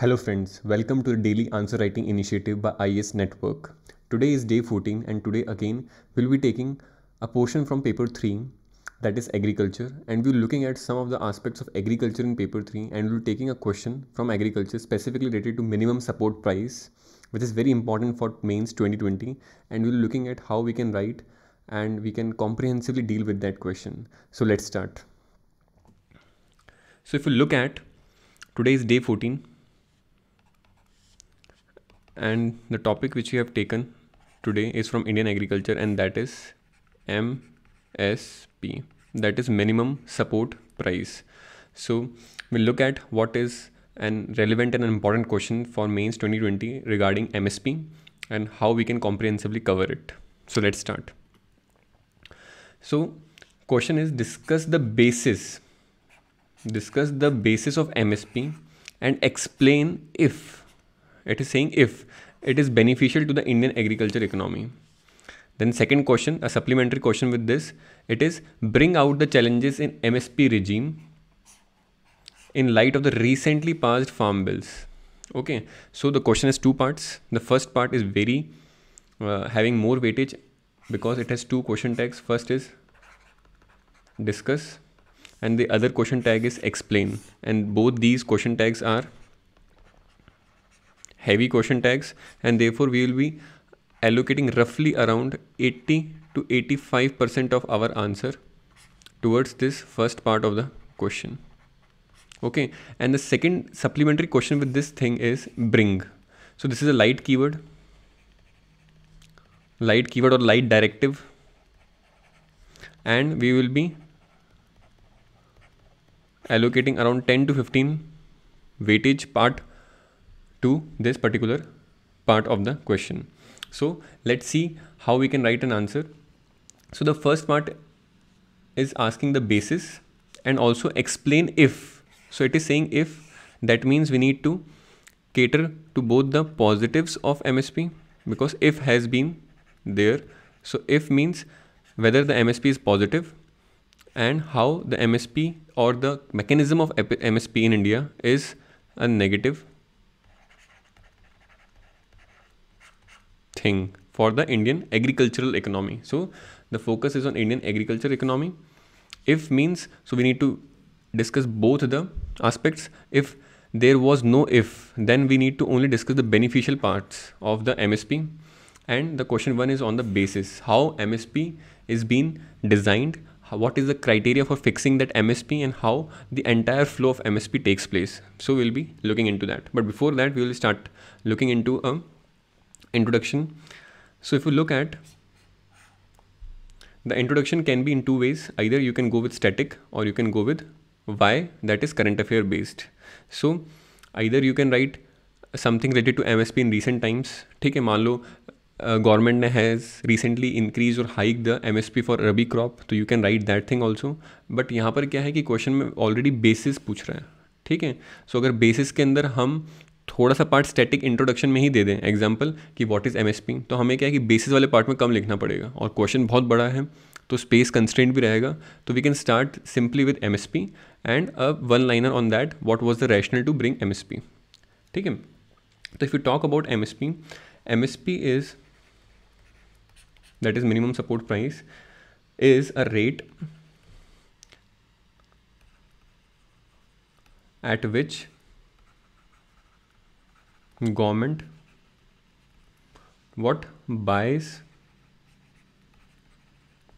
Hello friends, welcome to the daily answer writing initiative by IS Network. Today is day 14 and today again we'll be taking a portion from paper 3 that is agriculture and we're looking at some of the aspects of agriculture in paper 3 and we're taking a question from agriculture specifically related to minimum support price which is very important for mains 2020 and we're looking at how we can write and we can comprehensively deal with that question. So let's start. So if you look at today's day 14 and the topic which we have taken today is from Indian agriculture and that is MSP that is minimum support price. So we'll look at what is an relevant and important question for mains 2020 regarding MSP and how we can comprehensively cover it. So let's start. So question is discuss the basis discuss the basis of MSP and explain if it is saying if it is beneficial to the Indian agriculture economy. Then second question, a supplementary question with this, it is bring out the challenges in MSP regime in light of the recently passed farm bills. Okay, so the question has two parts. The first part is very uh, having more weightage because it has two question tags. First is discuss and the other question tag is explain and both these question tags are heavy question tags and therefore we will be allocating roughly around 80 to 85% of our answer towards this first part of the question. Okay, and the second supplementary question with this thing is bring. So this is a light keyword, light keyword or light directive. And we will be allocating around 10 to 15 weightage part to this particular part of the question. So let's see how we can write an answer. So the first part is asking the basis and also explain if. So it is saying if that means we need to cater to both the positives of MSP because if has been there. So if means whether the MSP is positive and how the MSP or the mechanism of MSP in India is a negative thing for the Indian agricultural economy. So the focus is on Indian agriculture economy. If means, so we need to discuss both the aspects. If there was no if, then we need to only discuss the beneficial parts of the MSP. And the question one is on the basis, how MSP is being designed, what is the criteria for fixing that MSP and how the entire flow of MSP takes place. So we'll be looking into that. But before that, we will start looking into a introduction. So if you look at the introduction can be in two ways. Either you can go with static or you can go with why that is current affair based. So either you can write something related to MSP in recent times. theek hai maan lo government ने has recently increase or hike the M S P for rabi crop तो you can write that thing also but यहाँ पर क्या है कि question में already basis पूछ रहा है ठीक है सो so, अगर बेसिस के अंदर हम थोड़ा सा पार्ट स्टैटिक इंट्रोडक्शन में ही दे दें एग्जाम्पल कि वॉट इज़ एम तो हमें क्या है कि बेसिस वाले पार्ट में कम लिखना पड़ेगा और क्वेश्चन बहुत बड़ा है तो स्पेस कंस्टेंट भी रहेगा तो we can start simply with M and a one liner on that what was the rational to bring M ठीक है तो if you talk about M S P M S P is that is minimum support price is a rate at which government what buys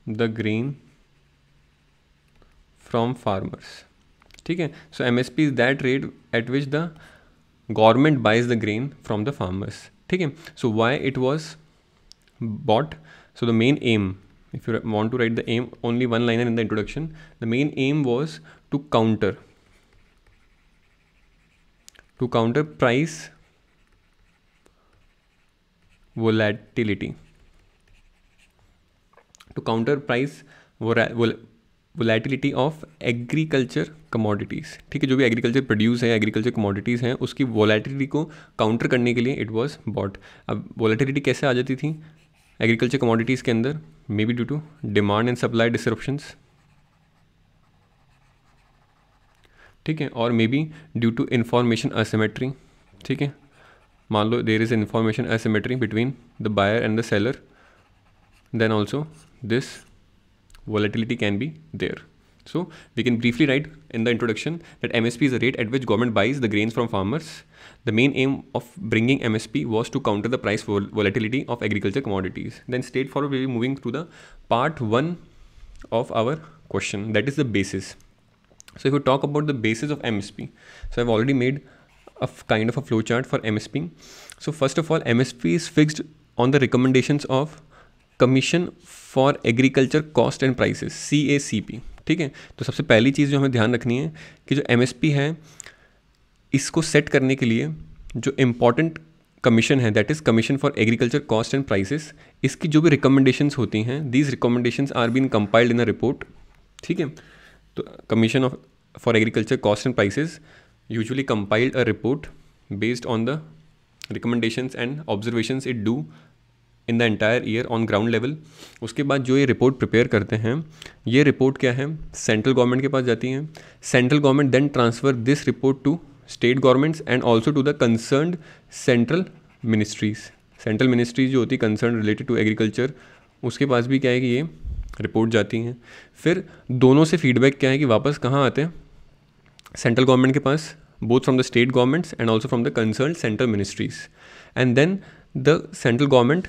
the grain from farmers ठीक है so M S P is that rate at which the government buys the grain from the farmers ठीक है so why it was bought if you want to write the aim only one liner in the introduction the main aim was to counter to counter price volatility to counter price volatility of agriculture commodities ठीक है जो भी agriculture produce है agriculture commodities हैं उसकी volatility को counter करने के लिए इट वॉज बॉट अब वोलेटिलिटी कैसे आ जाती थी एग्रीकल्चर कमोडिटीज़ के अंदर may be due to demand and supply disruptions ठीक है और may be due to information asymmetry ठीक है मान लो there is information asymmetry between the buyer and the seller then also this volatility can be there. So we can briefly write in the introduction that MSP is the rate at which government buys the grains from farmers. The main aim of bringing MSP was to counter the price vol volatility of agriculture commodities. Then straightforward we will be moving to the part one of our question that is the basis. So if we talk about the basis of MSP, so I've already made a kind of a flowchart for MSP. So first of all, MSP is fixed on the recommendations of commission for agriculture cost and Prices C A C P ठीक है तो सबसे पहली चीज़ जो हमें ध्यान रखनी है कि जो एम एस पी है इसको सेट करने के लिए जो इम्पॉर्टेंट कमीशन है that is commission for agriculture cost and prices इसकी जो भी रिकमेंडेशंस होती हैं these recommendations are been compiled in a report ठीक है तो commission of for agriculture cost and prices usually compiled a report based on the recommendations and observations it do in the entire year on ground level उसके बाद जो ये report prepare करते हैं ये रिपोर्ट क्या है सेंट्रल गवर्नमेंट के पास जाती है central government then transfer this report to state governments and also to the concern central ministries central ministries जो होती है कंसर्न रिलेटेड टू एग्रीकल्चर उसके पास भी क्या है कि ये रिपोर्ट जाती हैं फिर दोनों से फीडबैक क्या है कि वापस कहाँ आते हैं सेंट्रल गवर्नमेंट के पास both the state governments and also from the concern central ministries and then the central government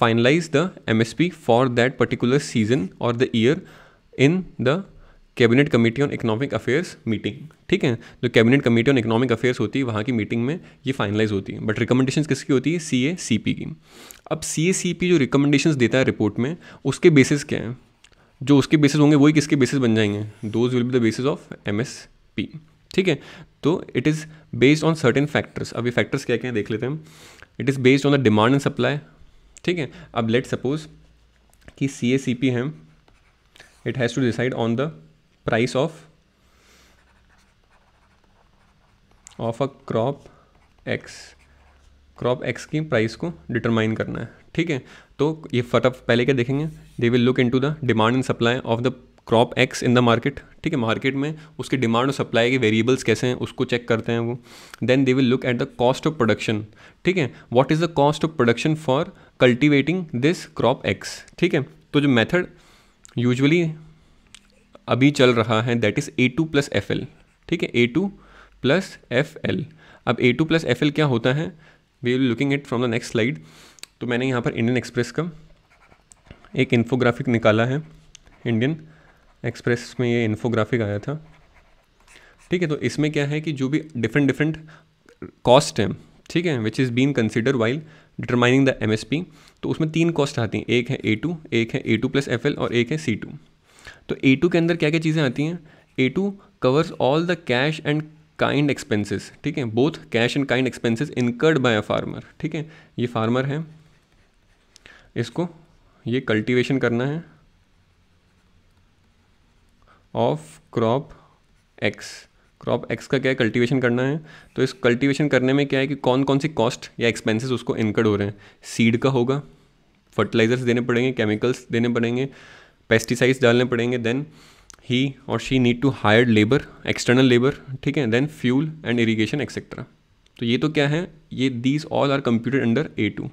finalize the M S P for that particular season और the year in the cabinet committee on economic affairs meeting ठीक है जो cabinet committee on economic affairs होती है वहाँ की meeting में ये फाइनलाइज होती है बट रिकमेंडेशन किसकी होती है सी ए सी पी की अब सी ए सी पी जो रिकमेंडेशन देता है रिपोर्ट में उसके बेसिस क्या है जो उसके बेसिस होंगे वही किसके बेसिस बन जाएंगे those will be the basis of M S P ठीक है तो it is based on certain factors अभी फैक्टर्स क्या क्या हैं देख लेते हैं it is based on the demand and supply ठीक है अब लेट सपोज कि सी ए सी पी है it has to decide on the price of of a crop X crop X की प्राइस को डिटरमाइन करना है ठीक है तो ये फटाफट पहले क्या देखेंगे they will look into the demand and supply of the crop X in the market ठीक है मार्केट में उसके डिमांड और सप्लाई के वेरिएबल्स कैसे हैं उसको चेक करते हैं वो then they will look at the cost of production ठीक है what is the cost of production for cultivating this crop X ठीक है तो जो मेथड यूजुअली अभी चल रहा है that is A two plus F L ठीक है A two plus F L अब A two plus F L क्या होता है we will looking it from the next slide तो मैंने यहाँ पर इंडियन एक्सप्रेस का एक इन्फोग्राफिक निकाला है इंडियन एक्सप्रेस में ये इन्फोग्राफिक आया था ठीक है तो इसमें क्या है कि जो भी डिफरेंट डिफरेंट कॉस्ट हैं ठीक है which is been consider while determining the M S P तो उसमें तीन कॉस्ट आती हैं एक है ए टू एक है A two plus F L और एक है सी टू तो ए टू के अंदर क्या क्या चीज़ें आती हैं A two covers all the cash and kind expenses ठीक है both cash and kind expenses incurred by a farmer ठीक है ये फार्मर है इसको ये कल्टीवेशन करना है of crop X crop X का क्या है कल्टीवेशन करना है तो इस कल्टीवेशन करने में क्या है कि कौन कौन सी कॉस्ट या एक्सपेंसेस उसको इनकर्ड हो रहे हैं सीड का होगा फर्टिलाइजर्स देने पड़ेंगे केमिकल्स देने पड़ेंगे पेस्टिसाइड्स डालने पड़ेंगे देन ही और she need to hire labour external labour ठीक है then fuel and irrigation etcetera तो ये तो क्या है ये these all are computed under A two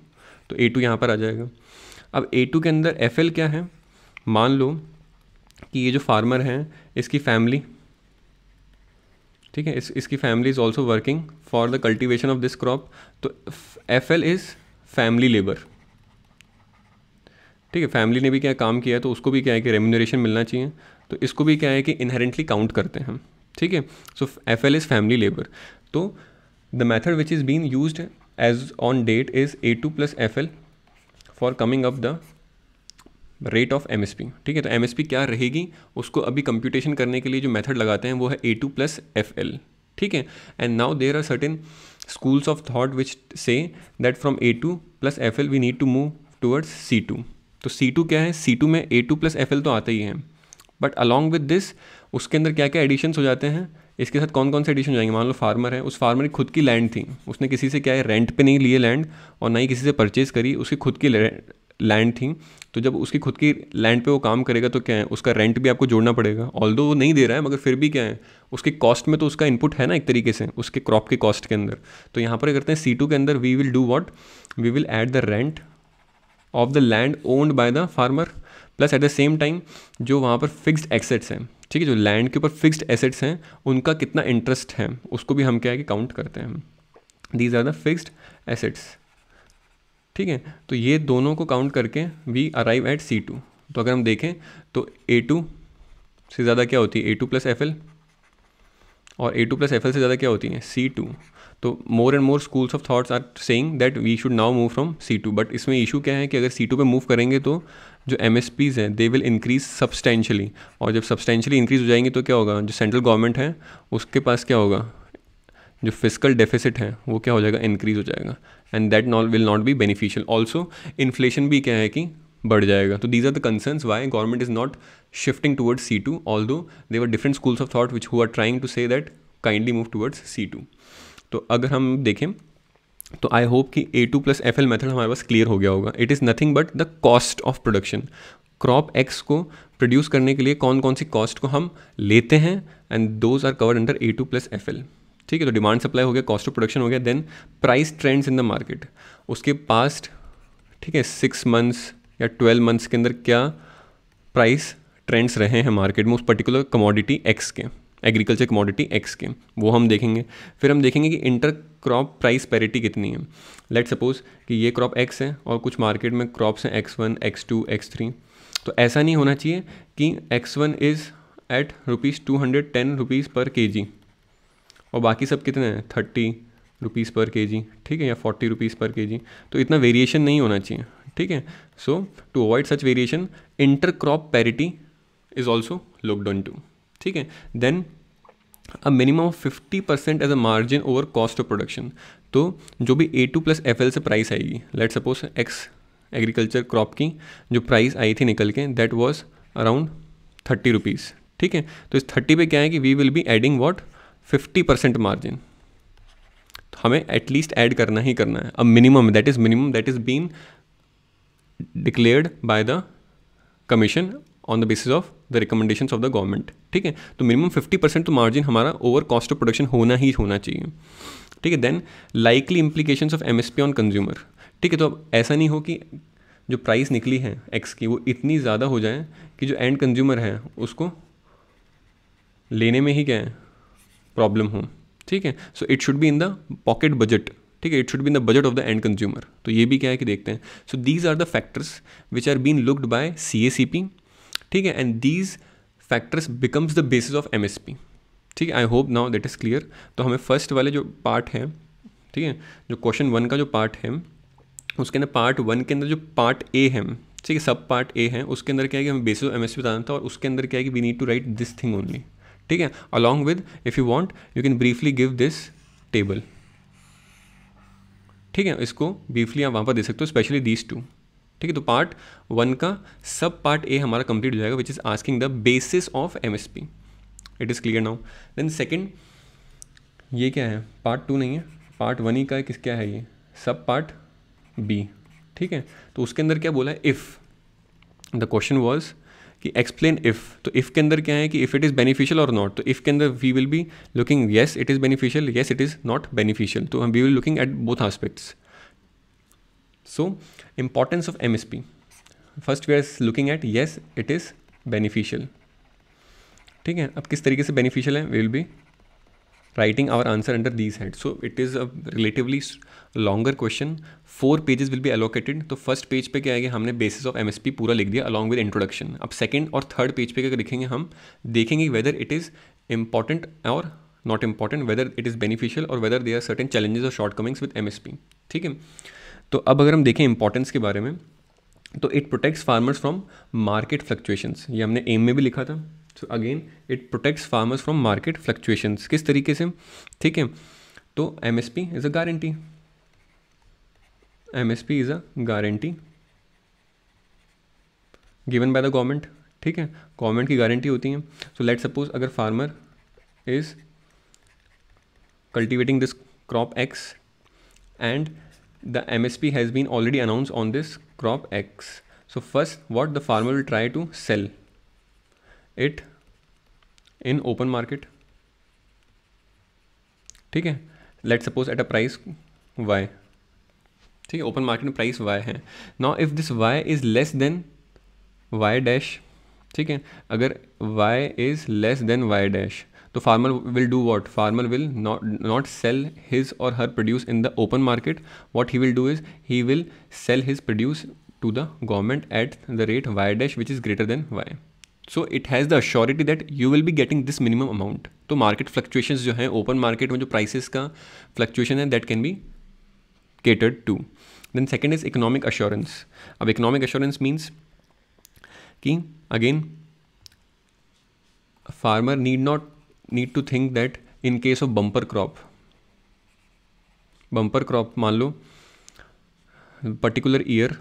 तो ए टू यहाँ पर आ जाएगा अब ए टू के अंदर एफ एल क्या है मान लो कि ये जो फार्मर हैं इसकी फैमिली ठीक है इस इसकी family is also working for the cultivation of this crop तो F L is family labour ठीक है फैमिली ने भी क्या काम किया तो उसको भी क्या है कि रेम्यूनरेशन मिलना चाहिए तो इसको भी क्या है कि इनहेरेंटली काउंट करते हैं ठीक है so F L is family labour तो the method which is been use as on date is A two plus F L for coming up the rate of M ठीक है तो एम क्या रहेगी उसको अभी कंप्यूटेशन करने के लिए जो मेथड लगाते हैं वो है A two plus F L ठीक है and now there are certain which से that from A two plus F L we need to move towards C two तो सी टू क्या है सी टू में A two plus F L तो आता ही है बट अलॉन्ग विद दिस उसके अंदर क्या क्या एडिशन्स हो जाते हैं इसके साथ कौन कौन से एडिशन हो जाएंगे मान लो फार्मर है उस फार्मर की खुद की लैंड थी उसने किसी से क्या है रेंट पे नहीं लिए लैंड और ना ही किसी से परचेज करी उसकी खुद की लैंड थी तो जब उसकी खुद की लैंड पे वो काम करेगा तो क्या है उसका रेंट भी आपको जोड़ना पड़ेगा ऑल वो नहीं दे रहा है मगर फिर भी क्या है उसके कॉस्ट में तो उसका इनपुट है ना एक तरीके से उसके क्रॉप के कॉस्ट के अंदर तो यहाँ पर करते हैं सी के अंदर we will do what we will add the rent of the land owned by the farmer plus at the same time जो वहाँ पर फिक्स्ड एसेट्स हैं ठीक है जो लैंड के ऊपर फिक्स्ड एसेट्स हैं उनका कितना इंटरेस्ट है उसको भी हम क्या है कि काउंट करते हैं these are the fixed assets ठीक है तो ये दोनों को काउंट करके we arrive at C two तो अगर हम देखें तो ए टू से ज़्यादा क्या होती है A two plus F L और A two plus F L से ज़्यादा क्या होती है सी टू तो more and more schools of thoughts are saying that we should now move from C two but इसमें इशू क्या है कि अगर सी टू पर मूव करेंगे तो जो एम एस पीज़ हैं दे विल इंक्रीज सब्सटेंशली और जब सब्सटेंशली इंक्रीज हो जाएंगे तो क्या होगा जो सेंट्रल गवर्नमेंट है उसके पास क्या होगा जो फिजिकल डेफिसिट है वो क्या हो जाएगा इंक्रीज़ हो जाएगा and that not will not be beneficial also inflation भी क्या है कि बढ़ जाएगा तो these are the concerns why government is not shifting towards C two although they are different schools of thought which who are trying to say that kindly move towards C two तो अगर हम देखें तो I hope कि A two plus F L method हमारे पास clear हो गया होगा it is nothing but the cost of production crop X को प्रोड्यूस करने के लिए कौन कौन सी कॉस्ट को हम लेते हैं and those are covered under A two plus F L ठीक है तो डिमांड सप्लाई हो गया कॉस्ट ऑफ प्रोडक्शन हो गया then price trends in the market उसके पास्ट ठीक है सिक्स मंथ्स या ट्वेल्व मंथ्स के अंदर क्या प्राइस ट्रेंड्स रहे हैं मार्केट में उस पर्टिकुलर कमोडिटी एक्स के एग्रीकल्चर कमोडिटी एक्स के वो हम देखेंगे फिर हम देखेंगे कि इंटर क्रॉप प्राइस पैरिटी कितनी है लेट सपोज कि ये क्रॉप एक्स है और कुछ मार्केट में क्रॉप्स हैं X one X two X three तो ऐसा नहीं होना चाहिए कि X one is at rupees two hundred ten rupees पर के जी और बाकी सब कितने हैं थर्टी रुपीज़ पर के जी ठीक है या फोर्टी रुपीज़ पर के जी तो इतना वेरिएशन नहीं होना चाहिए ठीक है so to avoid such variation inter crop parity is also looked on to ठीक है then a minimum of fifty percent as a margin over cost of production तो जो भी A two plus F L से price आएगी let suppose X agriculture crop की जो price आई थी निकल के that was around thirty rupees ठीक है तो इस थर्टी पे क्या है कि we will be adding what fifty percent margin तो हमें एटलीस्ट ऐड करना ही करना है अब minimum that is minimum that is been declared by the commission on the basis of the recommendation of the government ठीक है तो मिनिमम फिफ्टी परसेंट तो मार्जिन हमारा ओवर कॉस्ट ऑफ प्रोडक्शन होना ही होना चाहिए ठीक है then likely implication of M S P on consumer ठीक है तो अब ऐसा नहीं हो कि जो प्राइस निकली है एक्स की वो इतनी ज़्यादा हो जाए कि जो एंड कंज्यूमर है उसको लेने में ही क्या है प्रॉब्लम हो ठीक है so it should be in the pocket budget ठीक है it should be in the budget of the end consumer तो ये भी क्या है कि देखते हैं so these are the factors which are been looked by C A C P ठीक है and these factors becomes the basis of M S P ठीक है I hope now that is clear तो हमें फर्स्ट वाले जो part है ठीक है जो क्वेश्चन वन का जो पार्ट है उसके अंदर पार्ट वन के अंदर जो पार्ट ए है ठीक है सब पार्ट ए है उसके अंदर क्या है कि हमें basis of M S P बताना था और उसके अंदर क्या है कि we need to write this thing only ठीक है along with if you want you can briefly give this table ठीक है इसको ब्रीफली आप वहां पर दे सकते हो स्पेशली दीज टू ठीक है तो पार्ट वन का सब पार्ट ए हमारा कंप्लीट हो जाएगा which is asking the basis of M S P it is clear now then second ये क्या है पार्ट टू नहीं है पार्ट वन ही का किस क्या है ये सब पार्ट बी ठीक है तो उसके अंदर क्या बोला है इफ़ द क्वेश्चन वॉज कि एक्सप्लेन इफ़ तो इफ़ के अंदर क्या है कि इफ़ इट इज़ बेनिफिशियल और नॉट तो इफ़ के अंदर we will be looking yes it is beneficial yes it is not beneficial तो we will looking at both aspects so importance of M S P first we are looking at yes it is beneficial ठीक है अब किस तरीके से beneficial है we will be writing our answer under these heads. So it is a relatively longer question. Four pages will be allocated. तो first page पे क्या आएगा हमने बेसिस ऑफ एमएसपी पूरा लिख दिया अलॉन्ग विद इंट्रोडक्शन अब सेकंड और थर्ड पेज पे क्या लिखेंगे हम देखेंगे वेदर इट इज़ इंपॉर्टेंट और not important whether it is beneficial और whether they are certain challenges और शॉर्ट कमिंग्स विद एम ठीक है तो अब अगर हम देखें इंपॉर्टेंस के बारे में तो it protects farmers from market fluctuations ये हमने एम में भी लिखा था so again it protects farmers from market fluctuations किस तरीके से ठीक है तो M S P is a guarantee M S P is a guarantee given by the government ठीक है गवर्नमेंट की गारंटी होती है सो लेट सपोज अगर farmer is cultivating this crop X and the M S P has been already announce on this crop X so first what the farmer will try to sell it in open market ठीक है let suppose at a price Y ठीक है open market में price Y है now if this Y is less than Y dash ठीक है अगर Y is less than Y dash तो farmer will do what farmer will not sell his और her produce in the open market what he will do is he will sell his produce to the government at the rate Y dash which is greater than Y so it has the assurity that you will be getting this minimum amount तो market fluctuation जो है open market में जो prices का fluctuation है that can be catered to then second is economic assurance अब economic assurance means कि again farmer need not need to think that in case of bumper crop bumper crop मान लो particular year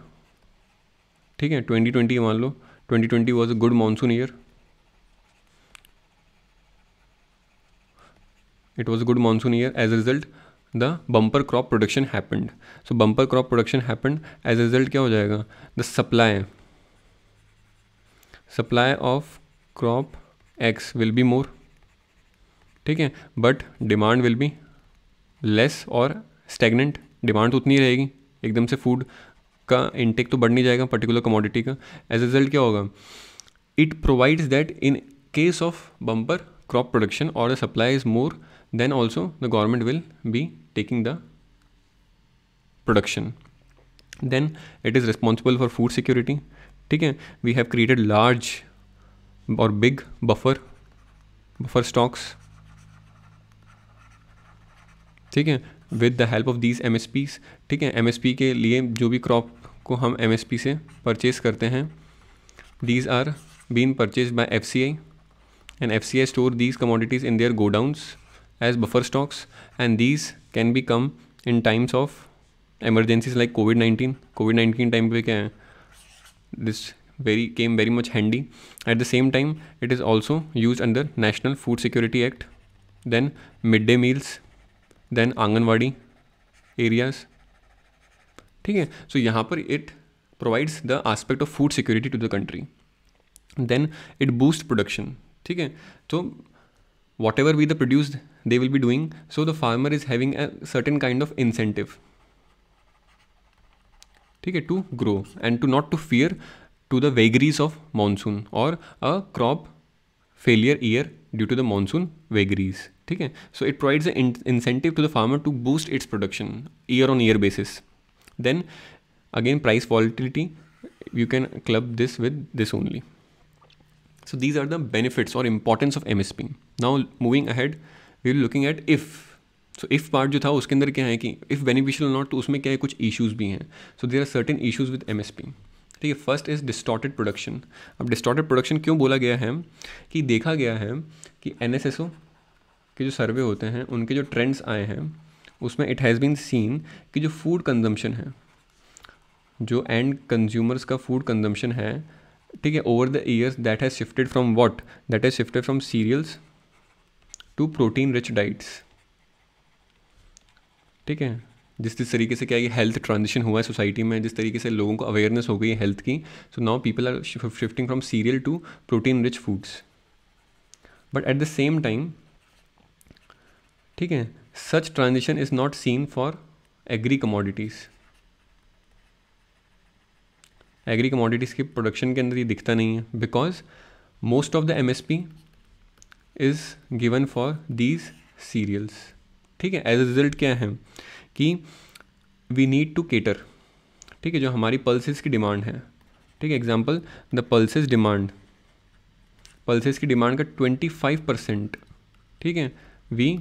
ठीक है twenty twenty मान लो twenty twenty was a good monsoon year it was a good monsoon year as a result the bumper crop production happened so bumper crop production happened as a result क्या हो जाएगा the supply supply of crop X will be more ठीक है but demand will be less और stagnant demand तो उतनी रहेगी एकदम से फूड का इनटेक तो बढ़ नहीं जाएगा पर्टिकुलर कमोडिटी का एज रिजल्ट क्या होगा it provides that in case of bumper crop production और the supply is more than also the government will be taking the production then it is responsible for food security ठीक है we have created large और big buffer buffer stocks ठीक है with the help of these M S Ps ठीक है M S P के लिए जो भी क्रॉप को हम एम से परचेज़ करते हैं these are been purchase by F C I and F C I store these commodities in their godowns as buffer stocks and these can be come in times of emergencies like covid nineteen covid nineteen time पे क्या है this very came very much handy at the same time it is also use under national food security act then mid day meals then anganwadi areas ठीक है so so, यहाँ पर it provides the aspect of food security to the country then it boost production ठीक है तो whatever be the produced they will be doing so the farmer is having a certain kind of incentive ठीक है to grow and to not to fear to the vagaries of monsoon और a crop failure year due to the monsoon vagaries ठीक है so it provides incentive to the farmer to boost its production year on year basis then again price volatility you can club this with this only so these are the benefits और or of M S P now moving ahead we looking at if so if part जो था उसके अंदर क्या है कि if beneficial not तो उसमें क्या है कुछ इशूज़ भी हैं so there are certain issues with M S P ठीक है फर्स्ट इज़ डिस्टॉटेड प्रोडक्शन अब डिस्टॉटेड प्रोडक्शन क्यों बोला गया है कि देखा गया है कि एन एस एस ओ के जो सर्वे होते हैं उनके जो ट्रेंड्स आए हैं उसमें इट हैज़ बीन सीन कि जो फूड कंजम्पशन है जो एंड कंज्यूमर्स का फूड कंजम्पशन है ठीक है over the years that has shifted from what that has shifted from cereals to protein rich diets ठीक है जिस जिस तरीके से क्या है हेल्थ ट्रांजिशन हुआ है सोसाइटी में जिस तरीके से लोगों को अवेयरनेस हो गई है हेल्थ की so now people are shifting from cereal to protein rich foods but at the same time ठीक है such transition is not seen for agri commodities agri commodities की प्रोडक्शन के अंदर ये दिखता नहीं है because most of the M S P is given for these cereals ठीक है एज अ रिज़ल्ट क्या है कि वी नीड टू केटर ठीक है जो हमारी पल्सेस की डिमांड है ठीक है example the pulses demand pulses की डिमांड का ट्वेंटी फाइव परसेंट ठीक है we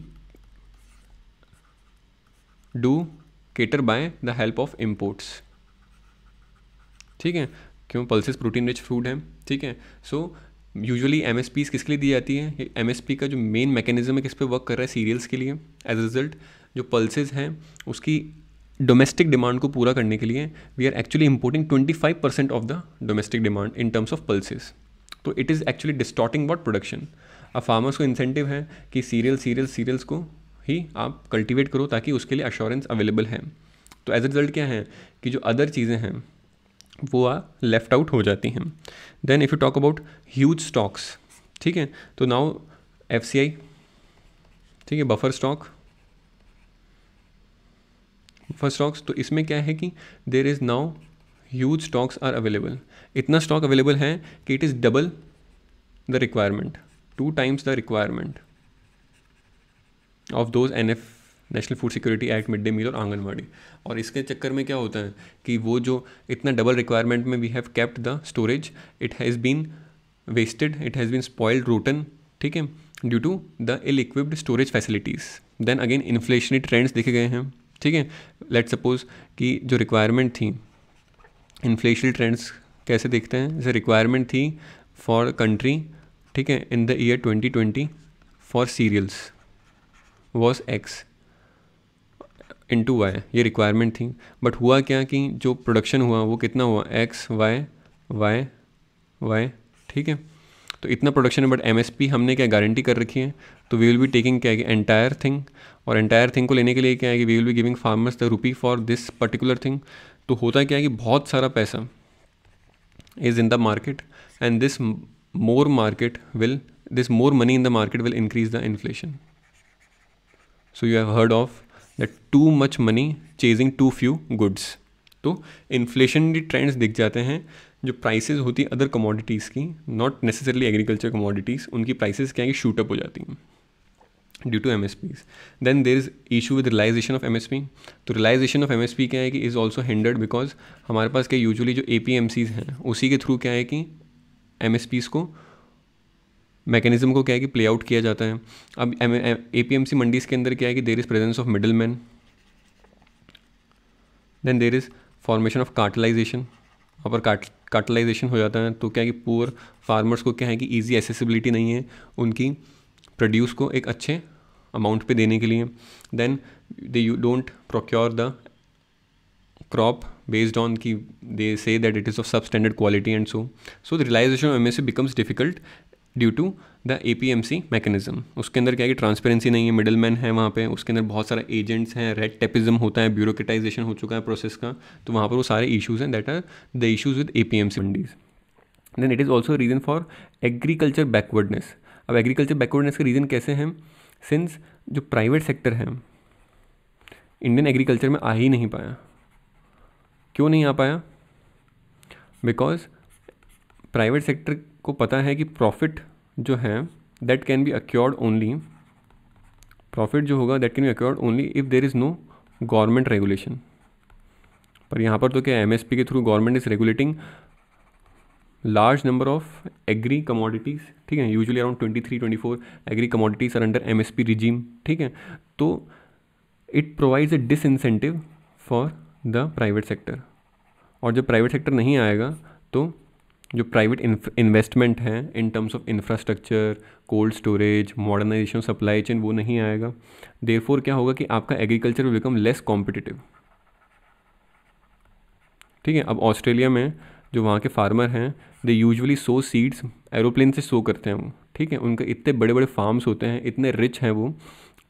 do cater by the help of imports ठीक है क्यों पल्सेस प्रोटीन रिच फूड है ठीक है so usually M S Ps किसके लिए दी जाती है एम एस पी का जो मेन मैकेनिज्म है किस पे वर्क कर रहा है सीरियल्स के लिए एज अ रिजल्ट जो पल्सेज हैं उसकी डोमेस्टिक डिमांड को पूरा करने के लिए we are actually importing twenty five percent of the domestic demand in terms of pulses तो it is actually distorting about production अब फार्मर्स को इंसेंटिव है कि सीरियल सीरियल सीरियल्स को ही आप कल्टीवेट करो ताकि उसके लिए अश्योरेंस अवेलेबल है तो एज अ रिज़ल्ट क्या है कि जो अदर चीज़ें हैं वो आ लेफ्ट आउट हो जाती हैं then if you talk about huge stocks ठीक है तो नाउ एफ सी आई ठीक है बफर स्टॉक बफर स्टॉक्स तो इसमें क्या है कि there is now huge stocks are available इतना स्टॉक अवेलेबल है कि it is double the requirement two times the requirement of those N F national food security act mid day meal और आंगनबाड़ी और इसके चक्कर में क्या होता है कि वो जो इतना डबल रिक्वायरमेंट में we have kept the storage it has been wasted it has been spoiled rotten ठीक है due to the ill equipped storage facilities then again inflationary trends दिखे गए हैं ठीक है लेट सपोज कि जो रिक्वायरमेंट थी इन्फ्लेशनरी ट्रेंड्स कैसे देखते हैं जैसे रिक्वायरमेंट थी फॉर कंट्री ठीक है in the year twenty twenty for cereals was X into Y ये रिक्वायरमेंट थी बट हुआ क्या कि जो प्रोडक्शन हुआ वो कितना हुआ एक्स वाई वाई वाई ठीक है तो इतना प्रोडक्शन है बट एम हमने क्या गारंटी कर रखी है तो वी विल बी टेकिंग क्या है कि एंटायर थिंग और एंटायर थिंग को लेने के लिए क्या है कि we will be giving farmers the rupee for this particular thing तो होता क्या है कि बहुत सारा पैसा is in the market and this more market will this more money in the market will increase the inflation so you have heard of that too much money chasing too few goods तो inflationary trends दिख जाते हैं जो prices होती other commodities की not necessarily agriculture commodities उनकी prices क्या है कि शूटअप हो जाती हैं due to M S Ps then there is issue with realization of M S P तो realization of M S P क्या है कि इज़ ऑल्सो हिंडर्ड बिकॉज हमारे पास क्या यूजली जो ए पी एम सीज हैं उसी के थ्रू क्या है कि एम एस पीज़ को मैकेनिज्म को क्या है कि प्ले आउट किया जाता है अब A P M C mandis के अंदर क्या है कि there is presence of middle man then there is formation of cartelization upper cut cartelization हो जाता है तो क्या है कि पुअर फार्मर्स को क्या है कि ईजी एसेसिबिलिटी नहीं है उनकी प्रोड्यूस को एक अच्छे अमाउंट पे देने के लिए then they you don't procure the crop they say that it is of sub standard quality and so so the realization of M S C becomes difficult due to the A P M C mechanism उसके अंदर क्या है कि transparency नहीं है middle man है वहाँ पे उसके अंदर बहुत सारे एजेंट्स हैं रेड टेपिज्म होता है ब्यूरोक्रेटाइजेशन हो चुका है प्रोसेस का तो वहाँ पर वो सारे इशूज़ हैं that are the issues with A P M C mandis then it is also reason for agriculture backwardness अब एग्रीकल्चर बैकवर्डनेस के रीज़न कैसे हैं सिंस जो प्राइवेट सेक्टर है इंडियन एग्रीकल्चर में आ ही नहीं पाया क्यों नहीं आ पाया बिकॉज प्राइवेट सेक्टर को पता है कि प्रॉफिट जो है that can be accrued only profit जो होगा that can be accrued only if there is no government regulation पर यहाँ पर तो क्या एम के through government is regulating large number of agri commodities ठीक है usually around twenty three twenty four agri commodities are under M S P regime ठीक है तो it provides a disincentive for the private sector और जब private sector नहीं आएगा तो जो प्राइवेट इन्वेस्टमेंट हैं in terms of infrastructure cold storage modernization supply chain वो नहीं आएगा देरफोर क्या होगा कि आपका agriculture will become less competitive ठीक है अब ऑस्ट्रेलिया में जो वहाँ के फार्मर हैं they usually sow seeds aeroplane से सो करते हैं वो ठीक है उनके इतने बड़े बड़े फार्म्स होते हैं इतने रिच हैं वो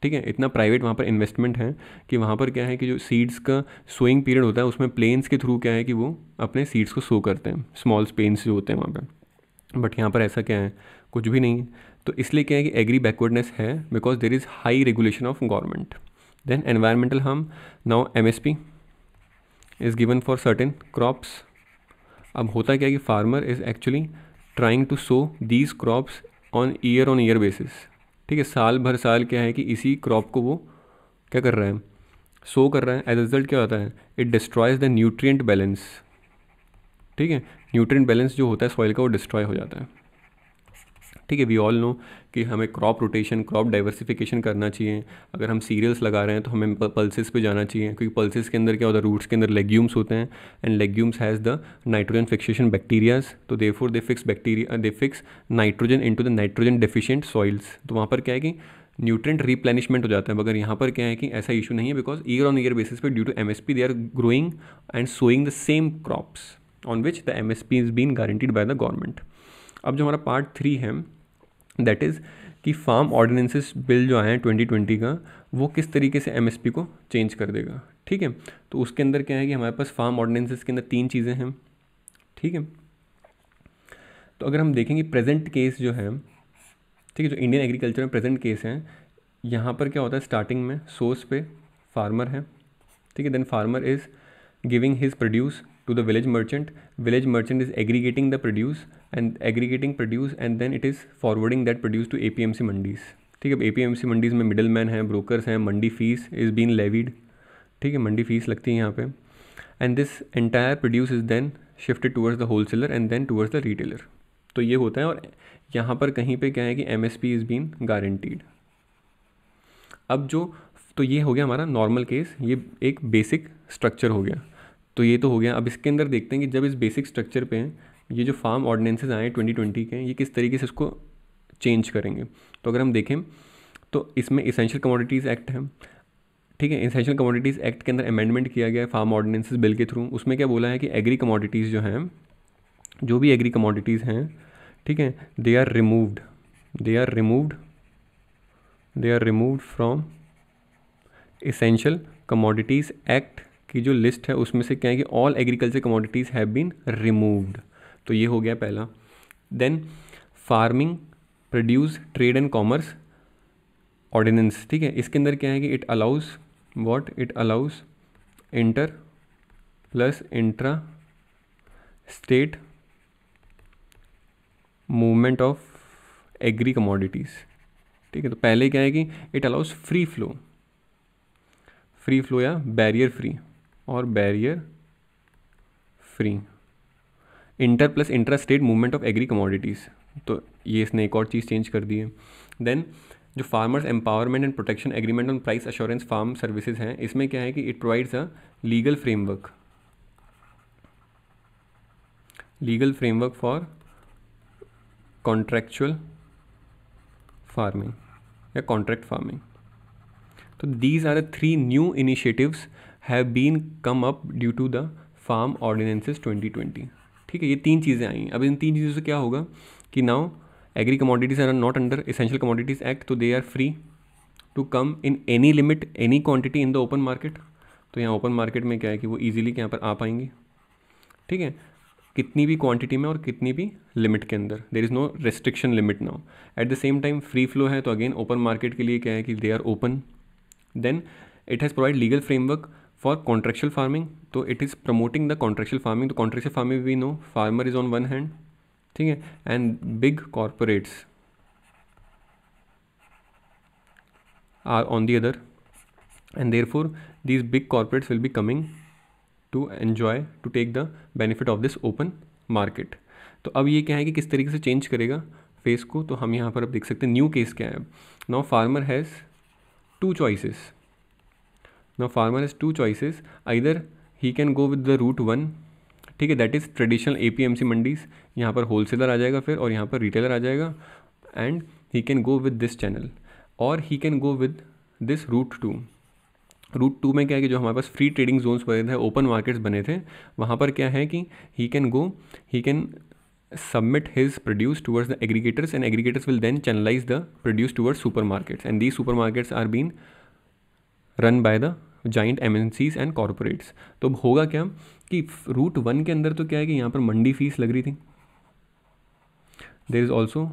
ठीक है इतना प्राइवेट वहाँ पर इन्वेस्टमेंट है कि वहाँ पर क्या है कि जो सीड्स का सोइंग पीरियड होता है उसमें प्लेन्स के थ्रू क्या है कि वो अपने सीड्स को सो करते हैं स्मॉल स्पेन्स जो होते हैं वहाँ पर बट यहाँ पर ऐसा क्या है कुछ भी नहीं है तो इसलिए क्या है कि एग्री बैकवर्डनेस है because there is high regulation of government then environmental harm now M S P is given for certain crops अब होता क्या है कि farmer is actually trying to sow these crops on year on year basis ठीक है साल भर साल क्या है कि इसी क्रॉप को वो क्या कर रहा है सो कर रहा है एज रिजल्ट क्या होता है it destroys the nutrient balance ठीक है न्यूट्रिएंट बैलेंस जो होता है सॉइल का वो डिस्ट्रॉय हो जाता है ठीक है वी ऑल नो कि हमें क्रॉप रोटेशन क्रॉप डाइवर्सिफिकेशन करना चाहिए अगर हम सीरियल्स लगा रहे हैं तो हमें पल्सेस पे जाना चाहिए क्योंकि पल्सेस के अंदर क्या होता है रूट्स के अंदर लेग्यूम्स होते हैं and legumes has the nitrogen fixation bacterias तो they for they fix bacteria they fix nitrogen into the nitrogen deficient soils तो वहाँ पर क्या है कि न्यूट्रेंट रिप्लेनिशमेंट हो जाता है मगर यहाँ पर क्या है कि ऐसा इशू नहीं है because year on year basis पे due to M S P they are growing and sowing the same crops on which the M S P is been guaranteed by the government अब जो हमारा part three है that is कि farm ordinances bill जो आए हैं 2020 का वो किस तरीके से एम को चेंज कर देगा ठीक है तो उसके अंदर क्या है कि हमारे पास फार्म ऑर्डिनेंसेस के अंदर तीन चीज़ें हैं ठीक है तो अगर हम देखेंगे प्रेजेंट केस जो है ठीक है जो इंडियन एग्रीकल्चर में प्रेजेंट केस हैं यहाँ पर क्या होता है स्टार्टिंग में सोर्स पे फार्मर है ठीक है then farmer is giving his produce to the village merchant village merchant is aggregating the produce and produce and then it is forwarding that produce to A P M C mandis ठीक है A P M C mandis में middle man है brokers हैं mandi fees is been levied ठीक है mandi fees लगती है यहाँ पे and this entire produce is then shifted towards the whole wholesaler and then towards the retailer तो ये होता है और यहाँ पर कहीं पर क्या है कि M S P is been guaranteed अब जो तो ये हो गया हमारा नॉर्मल केस ये एक बेसिक स्ट्रक्चर हो गया तो ये तो हो गया अब इसके अंदर देखते हैं कि जब इस बेसिक स्ट्रक्चर पे ये जो फार्म ऑर्डिनेंसेज आए हैं ट्वेंटी ट्वेंटी के ये किस तरीके से इसको चेंज करेंगे तो अगर हम देखें तो इसमें इसेंशियल कमोडिटीज़ एक्ट है ठीक है इसेंशियल कमोडिटीज़ एक्ट के अंदर अमेंडमेंट किया गया है फार्म ऑर्डिनेंसेज बिल के थ्रू उसमें क्या बोला है कि एग्री कमोडिटीज़ जो हैं जो भी एग्री कमोडिटीज़ हैं ठीक है they are removed they are removed they are removed from essential commodities act की जो लिस्ट है उसमें से क्या है कि all agriculture commodities have been removed तो ये हो गया पहला then farming produce trade and commerce ordinance ठीक है इसके अंदर क्या है कि it allows what it allows inter plus intra state movement of agri commodities ठीक है तो पहले क्या है कि it allows free flow free flow या बैरियर फ्री और barrier free inter plus inter state movement of agri commodities तो ये इसने एक और चीज़ चेंज कर दी है देन जो farmers empowerment and protection agreement on price assurance farm services हैं इसमें क्या है कि it provides a legal framework legal framework for contractual farming या कॉन्ट्रैक्ट फार्मिंग तो these are the three new initiatives have been come up due to the farm ordinances 2020 ठीक है ये तीन चीज़ें आई हैं अब इन तीन चीज़ों से क्या होगा कि now agri commodities are not under essential commodities act तो they are free to come in any limit any quantity in the open market तो यहाँ ओपन मार्केट में क्या है कि वो ईजिली यहाँ पर आ पाएंगी ठीक है कितनी भी क्वांटिटी में और कितनी भी लिमिट के अंदर there is no restriction limit now at the same time free flow है तो अगेन ओपन मार्केट के लिए क्या है कि they are open then it has provide legal framework for contractual farming तो it is promoting the contractual farming तो contractual farming we know farmer is on one hand ठीक है and big corporates are on the other end therefore these big corporates will be coming to enjoy to take the benefit of this open market तो अब ये क्या है कि किस तरीके से चेंज करेगा फेस को तो हम यहाँ पर अब देख सकते हैं न्यू केस क्या है now farmer has two choices no farmer is two choices either he can go with the route one ठीक है that is traditional A P M C mandis यहाँ पर होल सेलर आ जाएगा फिर और यहाँ पर रिटेलर आ जाएगा and he can go with this channel और he can go with this route two route two में क्या है कि जो हमारे पास फ्री ट्रेडिंग जोन्स बने थे ओपन मार्केट्स बने थे वहाँ पर क्या है कि he can go he can submit his produce towards the aggregators and aggregators will then channelize the produce towards super markets and these super markets are been run by the giant M and corporates तो अब होगा क्या कि root one के अंदर तो क्या है कि यहाँ पर मंडी फीस लग रही थी देर इज़ ऑल्सो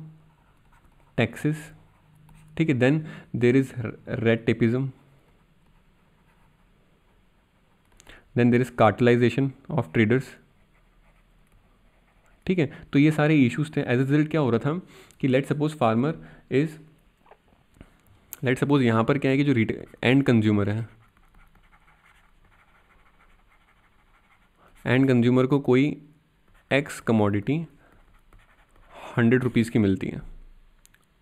टैक्सेस ठीक है then there is red tapism then there is cartelization of traders ठीक है तो ये सारे इश्यूज थे एज ए रिजल्ट क्या हो रहा था कि let suppose farmer is let suppose यहाँ पर क्या है कि जो एंड कंज्यूमर है एंड कंज्यूमर को कोई एक्स कमोडिटी हंड्रेड रुपीज़ की मिलती है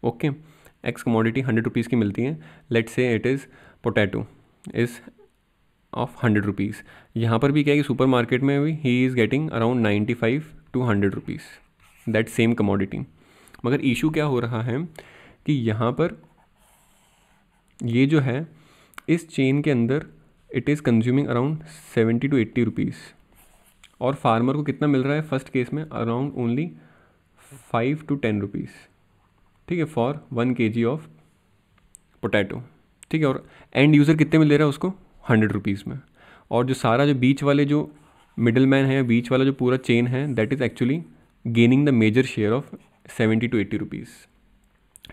okay X commodity hundred rupees की मिलती है let say it is potato is of hundred rupees यहाँ पर भी क्या है कि सुपर मार्केट में भी he is getting around ninety five to hundred rupees that same commodity मगर इशू क्या हो रहा है कि यहाँ पर ये जो है इस चेन के अंदर it is consuming around seventy to eighty rupees और फार्मर को कितना मिल रहा है फर्स्ट केस में around only five to ten rupees ठीक है फॉर वन के जी ऑफ पोटैटो ठीक है और एंड यूज़र कितने में ले रहा है उसको हंड्रेड रुपीज़ में और जो सारा जो बीच वाले जो मिडल मैन है बीच वाला जो पूरा चेन है that is actually gaining the major share of seventy to eighty rupees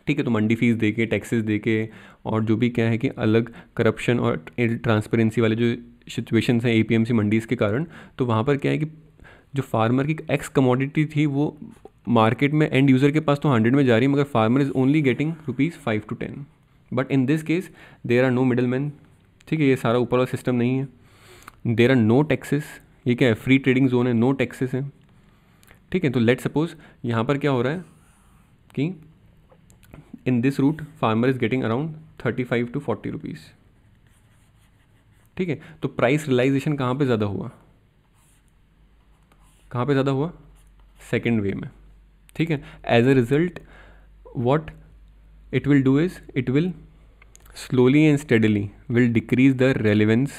ठीक है तो मंडी फीस दे के टैक्सेस दे के और जो भी क्या है कि अलग करप्शन और ट्रांसपेरेंसी वाले जो सिचुएशंस हैं ए मंडीज़ के कारण तो वहाँ पर क्या है कि जो फार्मर की एक्स कमोडिटी थी वो मार्केट में एंड यूज़र के पास तो हंड्रेड में जा रही है मगर farmer is only getting rupees five to ten but in this case there are no middle man ठीक है ये सारा ऊपर वाला सिस्टम नहीं है देर आर नो टैक्सेस ये क्या है फ्री ट्रेडिंग जोन है नो टैक्सेस है ठीक है तो लेट सपोज यहाँ पर क्या हो रहा है कि in this route farmer is getting around thirty five to forty rupees ठीक है तो प्राइस रिलाइजेशन कहाँ पे ज़्यादा हुआ कहाँ पे ज़्यादा हुआ सेकेंड वे में ठीक है as a result what it will do is it will slowly and steadily will decrease the relevance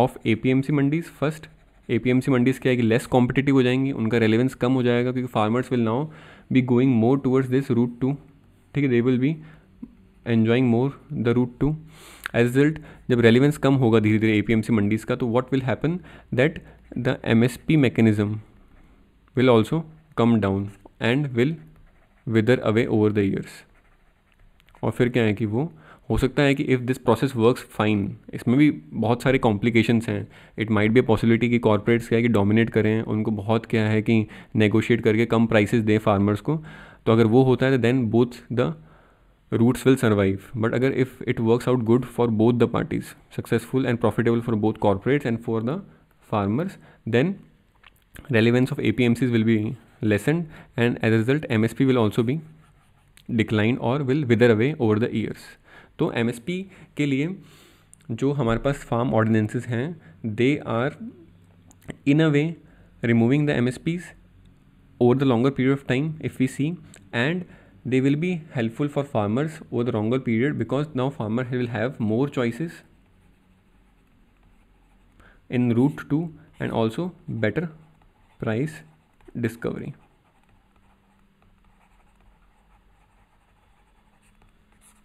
of A P M C mandis first A P M C mandis क्या है कि लेस कॉम्पिटिटिव हो जाएंगी उनका relevance कम हो जाएगा क्योंकि farmers will now be going more towards this route two ठीक है they will be enjoying more the route two as result जब रेलिवेंस कम होगा धीरे धीरे एपीएमसी मंडीज का तो what will happen that the MSP mechanism will also come down and will wither away over the years और फिर क्या है कि वो हो सकता है कि if this process works fine इसमें भी बहुत सारे कॉम्प्लिकेशंस हैं इट माइट बी पॉसिबिलिटी कि कॉरपोरेट्स क्या है कि डोमिनेट करें उनको बहुत क्या है कि नेगोशिएट करके कम प्राइसेस दें फार्मर्स को तो अगर वो होता है तो then both the routes will survive but अगर if it works out good for both the parties successful and profitable for both corporates and for the farmers then relevance of A P M Cs will be lessen and as a result M S P will also be decline और will wither away over the years तो M S P के लिए जो हमारे पास farm ordinances हैं they are in a way removing the M S Ps over the longer period of time if we see and they will be helpful for farmers over the longer period because now farmer will have more choices in route to and also better price discovery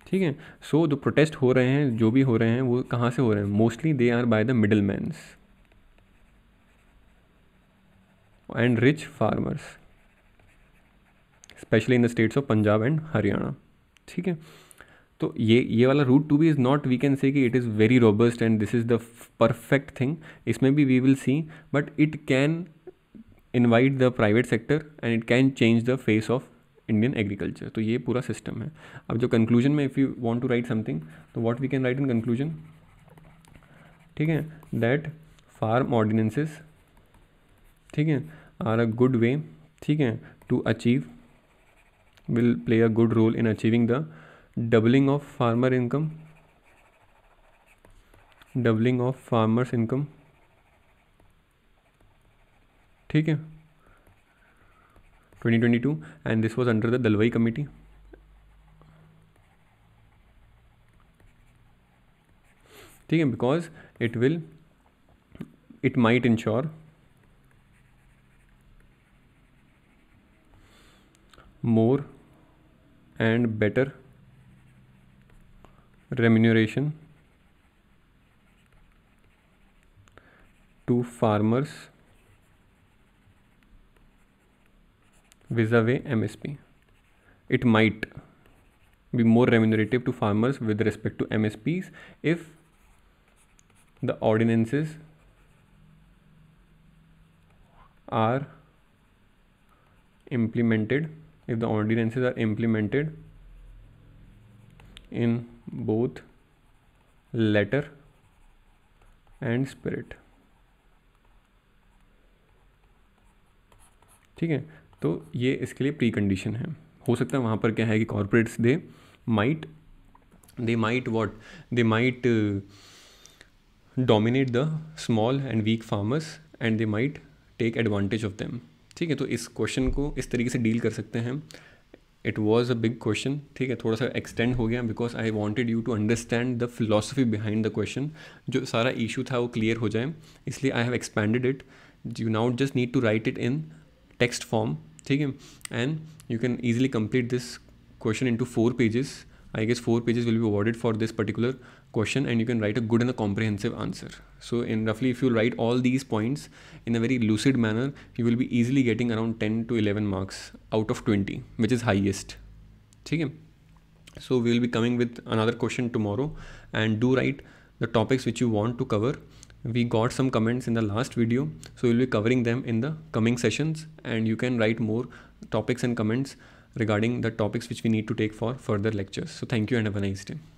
ठीक है सो जो protest हो रहे हैं जो भी हो रहे हैं वो कहाँ से हो रहे हैं mostly they are by the middle mans and rich farmers specially in the states of Punjab and Haryana ठीक है तो ये ये वाला रूट टू भी is not we can say कि it is very robust and this is the perfect thing इसमें भी we will see but it can invite the private sector and it can change the face of Indian agriculture तो ये पूरा system है अब जो conclusion में if you want to write something तो what we can write in conclusion ठीक है दैट फार्म ऑर्डिनेंसेस ठीक है आर अ गुड वे ठीक है to achieve will play a good role in achieving the doubling of farmer income doubling of farmers income ठीक है 2022 and this was under the Dalwai committee ठीक है it will, it might ensure. more and better remuneration to farmers vis-a-vis MSP. It might be more remunerative to farmers with respect to MSPs if the ordinances are implemented if the ordinances are implemented in both letter and spirit ठीक है तो ये इसके लिए pre condition है हो सकता है वहाँ पर क्या है कि corporates they might they might what they might dominate the small and weak farmers and they might take advantage of them ठीक है तो इस क्वेश्चन को इस तरीके से डील कर सकते हैं it was a big question ठीक है थोड़ा सा एक्सटेंड हो गया because I wanted you to understand the philosophy behind the question जो सारा इशू था वो क्लियर हो जाए इसलिए I have expanded it you now just need to write it in text form ठीक है and you can easily complete this question in two four pages I guess four pages will be awarded for this particular question and you can write a good and a comprehensive answer. So in roughly if you write all these points in a very lucid manner, you will be easily getting around 10 to 11 marks out of 20, which is highest. Okay. So we will be coming with another question tomorrow and do write the topics which you want to cover. We got some comments in the last video, so we'll be covering them in the coming sessions and you can write more topics and comments regarding the topics which we need to take for further lectures. So thank you and have a nice day.